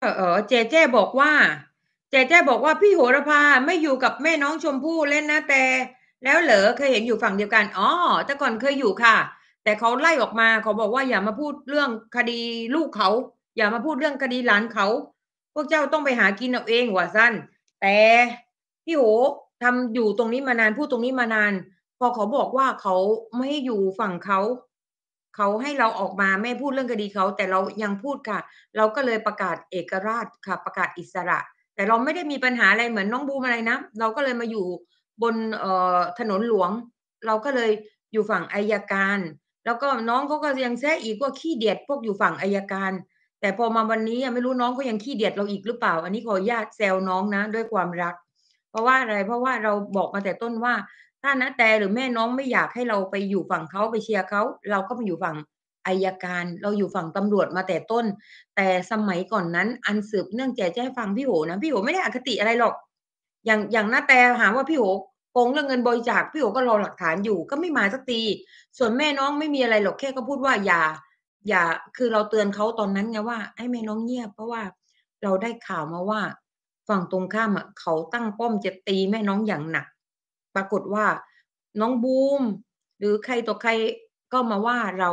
เออเจเจบอกว่าเจเจบอกว่าพี่โหระพาไม่อยู่กับแม่น้องชมพู่เล่นนะแต่ แล้วเหรอเคยเห็นอยู่ฝั่งเดียวกันอ๋อแต่ก่อนเคยอยู่ค่ะ แต่เขาไล่ออกมาเขาบอกว่าอย่ามาพูดเรื่องคดีลูกเขาอย่ามาพูดเรื่องคดีหลานเขาพวกเจ้าต้องไปหากินเอาเองว่าสั้นแต่พี่โหทำอยู่ตรงนี้มานานพูดตรงนี้มานาน พอเขาบอกว่าเขาไม่อยู่ฝั่งเขาเขาให้เราออกมาไม่พูดเรื่องคดีเขา แต่เรายังพูดค่ะ เราก็เลยประกาศเอกราชค่ะประกาศอิสระ แต่เราไม่ได้มีปัญหาอะไรเหมือนน้องบูมอะไรนะเราก็เลยมาอยู่บนถนนหลวง เราก็เลยอยู่ฝั่งอายการ แล้วก็น้องเขาก็ยังแซ่อีกว่าขี้เดียด พวกอยู่ฝั่งอายการ แต่พอมาวันนี้ไม่รู้น้องเขายังขี้เดียดเราอีกหรือเปล่า อันนี้ขอญาตแซวน้องนะด้วยความรัก เพราะว่าอะไรเพราะว่าเราบอกมาแต่ต้นว่าถ้านาแต่หรือแม่น้องไม่อยากให้เราไปอยู่ฝั่งเขาไปเชียร์เขาเราก็ไปอยู่ฝั่งอายการ เราอยู่ฝั่งตำรวจมาแต่ต้น แต่สมัยก่อนนั้น อันสืบเนื่องแจกะให้ฟังพี่โหนะพี่โหไม่ได้อคติอะไรหรอก อย่างอย่างนาแต่หาว่าพี่โหโกงเรื่องเงินบริจาคพี่โหก็รอหลักฐานอยู่ก็ไม่มาสักทีส่วนแม่น้องไม่มีอะไรหรอกแค่ก็พูดว่าอย่า อย่าคือเราเตือนเขาตอนนั้นไงว่า ให้แม่น้องเงียบ เพราะว่าเราได้ข่าวมาว่าฝั่งตรงข้ามอ่ะเขาตั้งป้อมจะตีแม่น้องอย่างหนักปรากฏว่าน้องบูม หรือใครต่อใครก็มาว่าเรา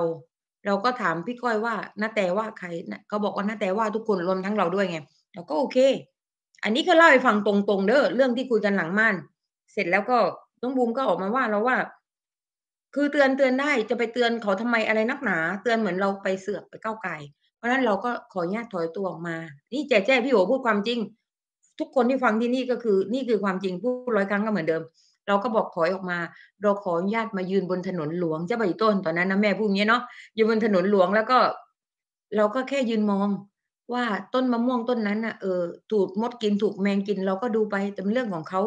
เราก็ถามพี่ก้อยว่าน้าแต่ว่าใครเขาบอกว่าน้าแต่ว่าทุกคนรวมทั้งเราด้วยไง เราก็โอเค อันนี้ก็เล่าให้ฟังตรงๆ เด้อเรื่องที่คุยกันหลังม่าน เสร็จแล้วก็น้องบูมก็ออกมาว่าเราว่า คือเตือนเตือนได้จะไปเตือนเขาทำไมอะไรนักหนา เตือนเหมือนเราไปเสือกไปก้าวไก่เพราะนั้นเราก็ขออนุญาตถอยตัวออกมา นี่แจ๊แจ๊พี่โอพูดความจริง ทุกคนที่ฟังที่นี่ก็คือ นี่คือความจริงพูดร้อยครั้งก็เหมือนเดิมเราก็บอกถอยออกมา เราขออนุญาตมายืนบนถนนหลวงเจ้าใบต้นตอนนั้นนะแม่พูดอย่างนี้เนาะยืนบนถนนหลวงแล้วก็ เราก็แค่ยืนมอง ว่าต้นมะม่วงต้นนั้นอ่ะเออถูกมดกินถูกแมงกิน เราก็ดูไปแต่เป็นเรื่องของเขา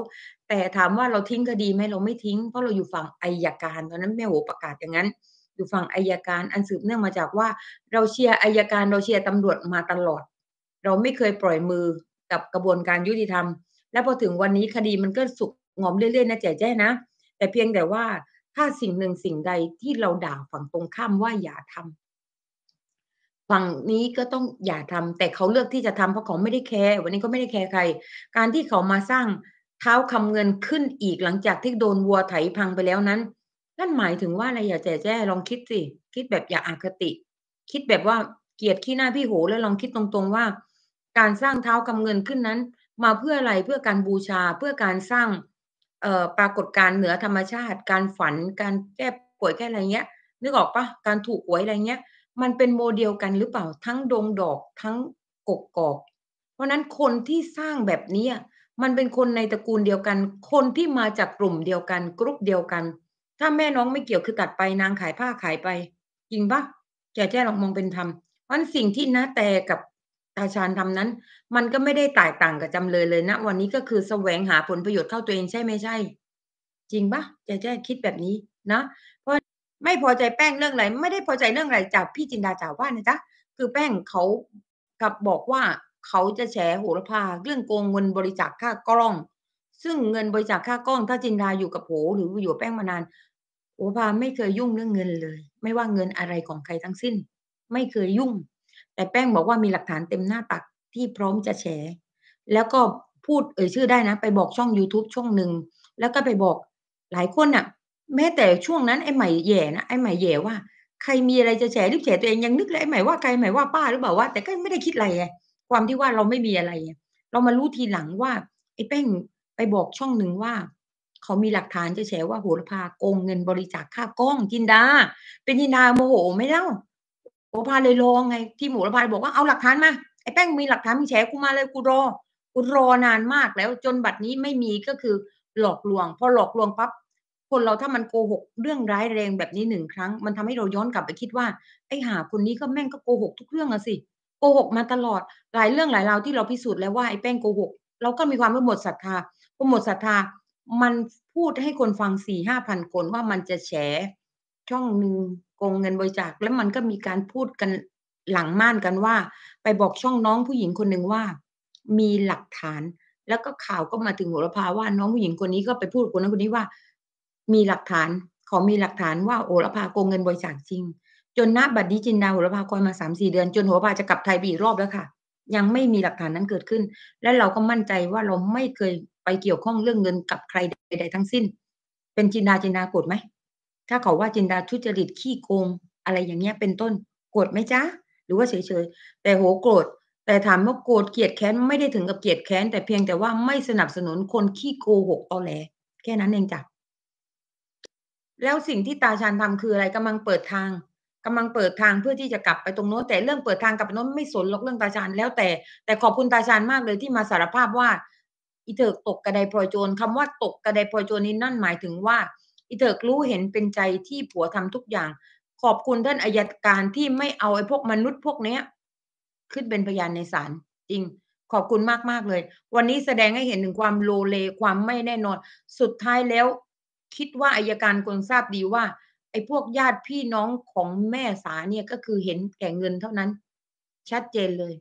แต่ถามว่าเราทิ้งคดีไหมเราไม่ทิ้งเพราะเราอยู่ฝั่งอายการตอนนั้น แม่โหประกาศอย่างนั้น อยู่ฝั่งอายการอันสืบเนื่องมาจากว่า เราเชียร์อายการเราเชียร์ตำรวจมาตลอด เราไม่เคยปล่อยมือกับกระบวนการยุติธรรม และพอถึงวันนี้คดีมันก็สุกงอมเรื่อยๆนะแจ๊แจ้นะ แต่เพียงแต่ว่าถ้าสิ่งหนึ่งสิ่งใดที่เราด่าฝั่งตรงข้ามว่าอย่าทำ ฝั่งนี้ก็ต้องอย่าทำแต่เขาเลือกที่จะทำเพราะเขาไม่ได้แคร์วันนี้ก็ไม่ได้แคร์ใคร การที่เขามาสร้างเท้าคำเงินขึ้นอีกหลังจากที่โดนวัวไถพังไปแล้วนั้นนั่นหมายถึงว่าอะไรอย่าแจ๊แจลองคิดสิ คิดแบบอย่าอาคติ คิดแบบว่าเกียดขี้หน้าพี่โหแล้วลองคิดตรงๆว่า การสร้างเท้ากำเงินขึ้นนั้น มาเพื่ออะไรเพื่อการบูชาเพื่อการสร้างปรากฏการเหนือธรรมชาติ การฝันการแก้ป่วยแค่อะไรเงี้ย นึกออกปะการถูกหวยอะไรเงี้ยมันเป็นโมเดลกันหรือเปล่าทั้งดงดอกทั้งกกกอกเพราะนั้นคนที่สร้างแบบนี้ มันเป็นคนในตระกูลเดียวกัน คนที่มาจากกลุ่มเดียวกัน กรุ๊ปเดียวกัน ถ้าแม่น้องไม่เกี่ยวคือตัดไปนางขายผ้าขายไป จริงปะแกแจ้ลองมองเป็นธรรมเพราะสิ่งที่น้าแต่กับตาชานทำนั้น มันก็ไม่ได้แตกต่างกับจำเลยเลยนะ วันนี้ก็คือแสวงหาผลประโยชน์เข้าตัวเองใช่ไม่ใช่ จริงปะจะแจ้คิดแบบนี้นะเพราะไม่พอใจแป้งเรื่องอะไรไม่ได้พอใจเรื่องอะไรจากพี่จินดาจ่าว่านะจ๊ะคือแป้งเขากับบอกว่าเขาจะแฉโหระพาเรื่องโกงเงินบริจาคค่ากล้อง ซึ่งเงินบริจาคค่ากล้อง ถ้าจินดาอยู่กับโหหรืออยู่แป้งมานาน โหะพาไม่เคยยุ่งเรื่องเงินเลย ไม่ว่าเงินอะไรของใครทั้งสิ้น ไม่เคยยุ่งแต่แป้งบอกว่ามีหลักฐานเต็มหน้าตัก ที่พร้อมจะแชร์แล้วก็พูดเอ่ยชื่อได้นะ ไปบอกช่อง YouTube ช่องหนึ่งแล้วก็ไปบอกหลายคนอะแม้แต่ช่วงนั้นไอ้ใหม่แย่นะไอ้ใหม่แย่ว่า ใครมีอะไรจะแชร์ีบแชร์ตัวเองยังนึกเลยไอ้ใหม่ว่าใครใหม่ว่าป้าหรือเปล่าว่า แต่ก็ไม่ได้คิดอะไรไงความที่ว่าเราไม่มีอะไรเรามารู้ทีหลังว่า ไอ้แป้งไปบอกช่องหนึ่งว่า เขามีหลักฐานจะแชร์ว่าโหรพาโกงเงินบริจาคค่ากล้องจินดาเป็นจินดาโมโหไม่เล่าโอภาสเลยรอไงที่หมูโอะพาบอกว่าเอาหลักฐานมาไอ้แป้งมีหลักฐานมีแฉกูมาเลยกูรอกูรอนานมากแล้วจนบัดนี้ไม่มีก็คือหลอกลวงพอหลอกลวงปั๊บคนเราถ้ามันโกหกเรื่องร้ายแรงแบบนี้หนึ่งครั้ง มันทำให้เราย้อนกลับไปคิดว่าไอ้หาคนนี้ก็แม่งก็โกหกทุกเรื่องอะสิโกหกมาตลอดหลายเรื่องหลายราวที่เราพิสูจน์แล้วว่าไอ้แป้งโกหกเราก็มีความไม่หมดศรัทธาพอหมดศรัทธา มันพูดให้คนฟังสี่ห้าพันคนว่ามันจะแฉช่องหนึ่งโกงเงินบริจาคแล้วมันก็มีการพูดกันหลังม่านกันว่าไปบอกช่องน้องผู้หญิงคนหนึ่งว่ามีหลักฐาน แล้วก็ข่าวก็มาถึงโวรภพาว่า น้องผู้หญิงคนนี้ก็ไปพูดคนนั้นคนนี้ว่ามีหลักฐานขอมีหลักฐานว่าโอรภพาโกงเงินบริจาคจริง จนหน้าบัดรีิจินดาโวรภพาคอยมาสามสี่เดือน จนโวรภพาจะกลับไทยไปอีกรอบแล้วค่ะยังไม่มีหลักฐานนั้นเกิดขึ้น และเราก็มั่นใจว่าเราไม่เคยไปเกี่ยวข้องเรื่องเงินกับใครใดๆทั้งสิ้น เป็นจินดาจินดาโกรธไหมถ้าเขาว่าจินดาทุจริตขี้โกง อะไรอย่างเงี้ยเป็นต้นโกรธไหมจ๊ะหรือว่าเฉยๆแต่โหโกรธแต่ถามว่าโกรธเกลียดแค้น ไม่ได้ถึงกับเกลียดแค้นแต่เพียงแต่ว่าไม่สนับสนุนคนขี้โกหกเอาแหลแค่นั้นเองจ้ะแล้วสิ่งที่ตาชานทำคืออะไรกำลังเปิดทาง กำลังเปิดทางเพื่อที่จะกลับไปตรงโน้นแต่เรื่องเปิดทางกลับไปโน้นไม่สนหรอกเรื่องตาชานแล้วแต่แต่ขอบคุณตาชานมากเลยที่มาสารภาพว่าอีเถกตกกระไดพลอยโจรคำว่าตกกระไดพลอยโจรนี้นั่นหมายถึงว่าอีเถิกรู้เห็นเป็นใจที่ผัวทำทุกอย่าง ขอบคุณท่านอายการที่ไม่เอาไอ้พวกมนุษย์พวกเนี้ย ขึ้นเป็นพยานในศาลจริงขอบคุณมากมากเลย วันนี้แสดงให้เห็นถึงความโลเลความไม่แน่นอนสุดท้ายแล้ว คิดว่าอายการควทราบดีว่า ไอ้พวกญาติพี่น้องของแม่สาเนี่ยก็คือเห็นแก่เงินเท่านั้น ชัดเจนเลย